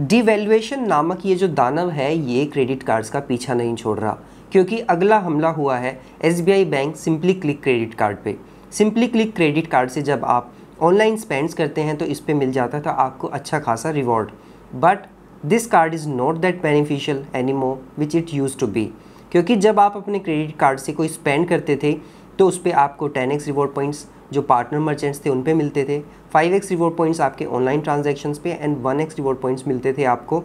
devaluation नामक ये जो दानव है ये क्रेडिट कार्ड्स का पीछा नहीं छोड़ रहा क्योंकि अगला हमला हुआ है Yes Bank simply click credit card पे सिंपली क्लिक क्रेडिट कार्ड से जब आप ऑनलाइन स्पेंड्स करते हैं तो इस पर मिल जाता था आपको अच्छा खासा reward but this card is not that beneficial anymore which it used to be क्योंकि जब आप अपने क्रेडिट कार्ड से कोई स्पेंड करते थे तो उस पर आपको टेन एक्स रिवॉर्ड पॉइंट्स जो पार्टनर मर्चेंट्स थे उन पे मिलते थे 5x रिवॉर्ड पॉइंट्स आपके ऑनलाइन ट्रांजेक्शन्स पे एंड 1x रिवॉर्ड पॉइंट्स मिलते थे आपको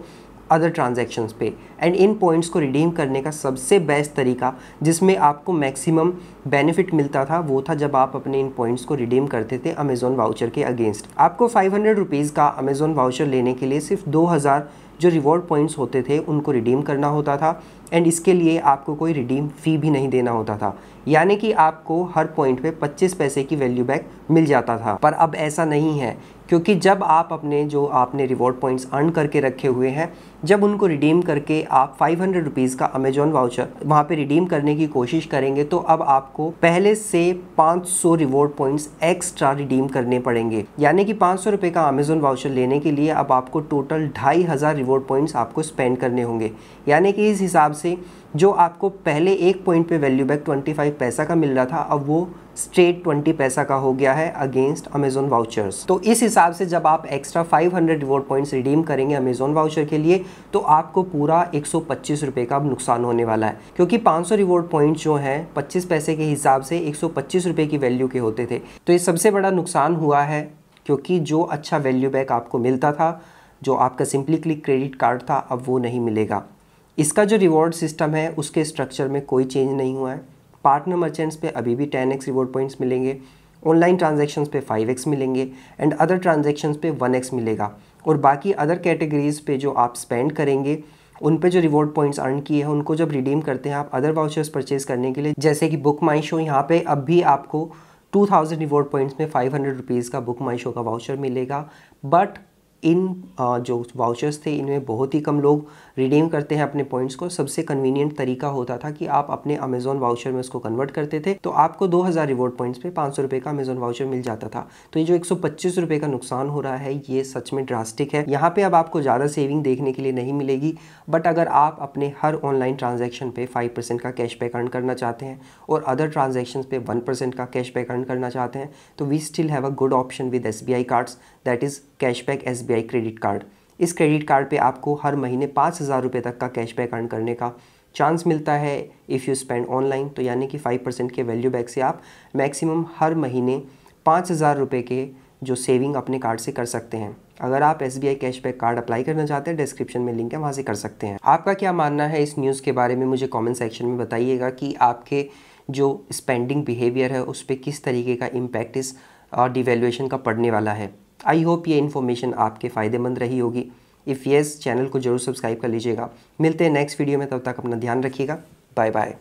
अदर ट्रांजेक्शन्स पे एंड इन पॉइंट्स को रिडीम करने का सबसे बेस्ट तरीका जिसमें आपको मैक्सिमम बेनिफिट मिलता था वो था जब आप अपने इन पॉइंट्स को रिडीम करते थे अमेज़ोन वाउचर के अगेंस्ट आपको फाइव हंड्रेड रुपीज़ का अमेज़ोन वाउचर लेने के लिए सिर्फ दो हज़ार जो रिवॉर्ड पॉइंट्स होते थे उनको रिडीम करना होता था एंड इसके लिए आपको कोई रिडीम फ़ी भी नहीं देना होता था यानी कि आपको हर पॉइंट पे 25 पैसे की वैल्यू बैक मिल जाता था पर अब ऐसा नहीं है क्योंकि जब आप अपने जो आपने रिवॉर्ड पॉइंट्स अर्न करके रखे हुए हैं जब उनको रिडीम करके आप फाइव हंड्रेड रुपीज़ का अमेजोन वाउचर वहाँ पे रिडीम करने की कोशिश करेंगे तो अब आपको पहले से 500 रिवॉर्ड पॉइंट्स एक्स्ट्रा रिडीम करने पड़ेंगे यानी कि पाँच सौ का अमेजॉन वाउचर लेने के लिए अब आपको टोटल ढाई हज़ार रिवॉर्ड पॉइंट्स आपको स्पेंड करने होंगे यानी कि इस हिसाब से जो आपको पहले एक पॉइंट पे वैल्यू बैक 25 पैसा का मिल रहा था अब वो स्ट्रेट 20 पैसा का हो गया है अगेंस्ट अमेजोन वाउचर्स तो इस हिसाब से जब आप एक्स्ट्रा 500 रिवॉर्ड पॉइंट्स रिडीम करेंगे अमेजोन वाउचर के लिए तो आपको पूरा एक रुपए का नुकसान होने वाला है क्योंकि 500 रिवॉर्ड पॉइंट्स जो हैं 25 पैसे के हिसाब से एक रुपए की वैल्यू के होते थे तो ये सबसे बड़ा नुकसान हुआ है क्योंकि जो अच्छा वैल्यू बैक आपको मिलता था जो आपका सिंपली क्लिक क्रेडिट कार्ड था अब वो नहीं मिलेगा इसका जो रिवॉर्ड सिस्टम है उसके स्ट्रक्चर में कोई चेंज नहीं हुआ है पार्टनर मर्चेंट्स पे अभी भी टेन एक्स रिवॉर्ड पॉइंट्स मिलेंगे ऑनलाइन ट्रांजैक्शंस पे एक्स मिलेंगे एंड अदर ट्रांजेक्शन्स पे वन एक्स मिलेगा और बाकी अदर कैटेगरीज़ पे जो आप स्पेंड करेंगे उन पे जो रिवॉर्ड पॉइंट्स अर्न किए हैं उनको जब रिडीम करते हैं आप अदर वाउचर्स परचेज करने के लिए जैसे कि बुक माई शो यहाँ पे अब भी आपको टू थाउजेंड रिवॉर्ड पॉइंट्स में फाइव हंड्रेड रुपीज़ का बुक माई शो का वाउचर मिलेगा बट इन जो वाउचर्स थे इनमें बहुत ही कम लोग रिडीम करते हैं अपने पॉइंट्स को सबसे कन्वीनियंट तरीका होता था कि आप अपने अमेजोन वाउचर में उसको कन्वर्ट करते थे तो आपको 2000 रिवॉर्ड पॉइंट्स पे पाँच सौ का अमेजोन वाउचर मिल जाता था तो ये जो एक रुपये का नुकसान हो रहा है ये सच में ड्रास्टिक है यहाँ पे अब आपको ज़्यादा सेविंग देखने के लिए नहीं मिलेगी बट अगर आप अपने हर ऑनलाइन ट्रांजेक्शन पे फाइव परसेंट का कैशबैक अर्न करना चाहते हैं और अदर ट्रांजेक्शन पे वन परसेंट का कैशबैक अर्न करना चाहते हैं तो we still have a good option with S B I cards that is cashback S B I credit card इस क्रेडिट कार्ड पे आपको हर महीने पाँच हज़ार रुपये तक का कैशबैक अर्न करने का चांस मिलता है इफ़ यू स्पेंड ऑनलाइन तो यानी कि फ़ाइव परसेंट के वैल्यू बैक से आप मैक्सिमम हर महीने पाँच हज़ार रुपये के जो सेविंग अपने कार्ड से कर सकते हैं अगर आप S B cashback card apply करना चाहते हैं डिस्क्रिप्शन में लिंक है वहाँ से कर सकते हैं आपका क्या मानना है इस न्यूज़ के बारे में मुझे कॉमेंट सेक्शन में बताइएगा कि आपके जो स्पेंडिंग बिहेवियर है उस पर किस तरीके का इम्पैक्ट इस डिवेल्यूशन का पड़ने वाला है आई होप ये इन्फॉर्मेशन आपके फ़ायदेमंद रही होगी इफ़ येस चैनल को जरूर सब्सक्राइब कर लीजिएगा मिलते हैं नेक्स्ट वीडियो में तब तक अपना ध्यान रखिएगा बाय बाय